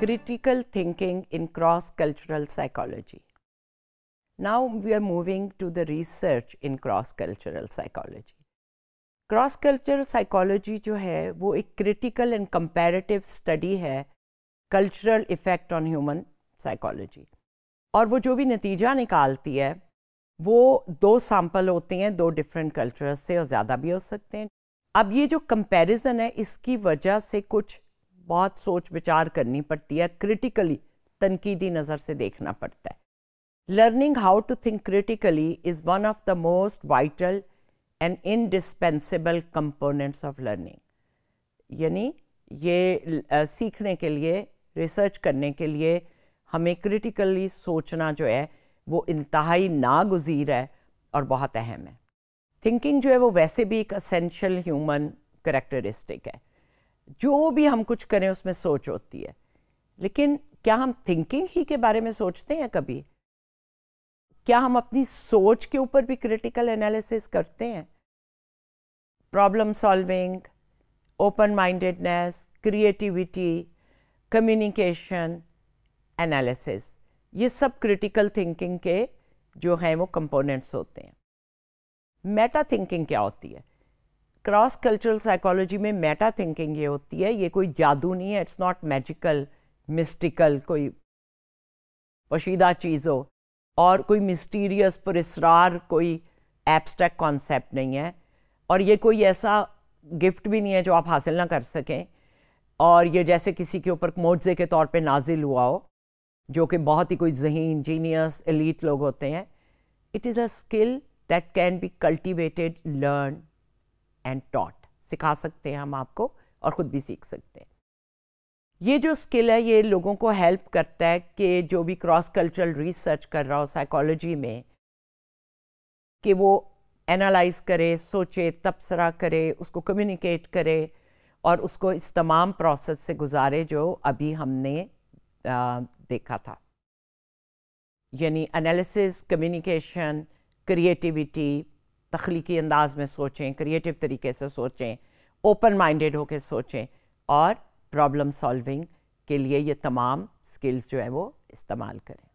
critical thinking in cross-cultural psychology. Now we are moving to the research in cross-cultural psychology. Cross cultural psychology जो है वो एक critical and comparative study है cultural effect on human psychology और वो जो भी नतीजा निकालती है वो दो सैम्पल होते हैं दो डिफरेंट कल्चर से और ज़्यादा भी हो सकते हैं अब ये जो कंपैरिजन है इसकी वजह से कुछ बहुत सोच विचार करनी पड़ती है क्रिटिकली तनकीदी नज़र से देखना पड़ता है learning how to think critically is one of the most vital and indispensable components of learning यानी ये सीखने के लिए रिसर्च करने के लिए हमें क्रिटिकली सोचना जो है वो इंतहाई नागजीर है और बहुत अहम है थिंकिंग जो है वो वैसे भी एक असेंशियल ह्यूमन करेक्टरिस्टिक है जो भी हम कुछ करें उसमें सोच होती है लेकिन क्या हम थिंकिंग ही के बारे में सोचते हैं कभी क्या हम अपनी सोच के ऊपर भी क्रिटिकल एनालिसिस करते हैं problem solving open mindedness creativity communication analysis ये सब क्रिटिकल थिंकिंग के जो हैं वो कंपोनेंट्स होते हैं मेटा थिंकिंग क्या होती है क्रॉस कल्चरल साइकोलॉजी में मेटा थिंकिंग ये होती है ये कोई जादू नहीं है इट्स नॉट मैजिकल मिस्टिकल कोई पोशीदा चीज़ हो और कोई मिस्टीरियस परिसरार कोई एब्स्ट्रैक्ट कॉन्सेप्ट नहीं है और ये कोई ऐसा गिफ्ट भी नहीं है जो आप हासिल ना कर सकें और ये जैसे किसी के ऊपर मोजे के तौर पे नाजिल हुआ हो जो कि बहुत ही कोई जहीन जीनियस एलीट लोग होते हैं it is a skill that can be cultivated learn and taught सिखा सकते हैं हम आपको और ख़ुद भी सीख सकते हैं ये जो स्किल है ये लोगों को हेल्प करता है कि जो भी क्रॉस कल्चरल रिसर्च कर रहा हो साइकोलॉजी में कि वो एनालाइज करे सोचे तबसरा करे उसको कम्युनिकेट करे और उसको इस तमाम प्रोसेस से गुजारे जो अभी हमने आ, देखा था यानी एनालिसिस कम्युनिकेशन क्रिएटिविटी तख्लीकी अंदाज में सोचें क्रिएटिव तरीके से सोचें ओपन माइंडेड होकर सोचें और प्रॉब्लम सॉल्विंग के लिए ये तमाम स्किल्स जो हैं वो इस्तेमाल करें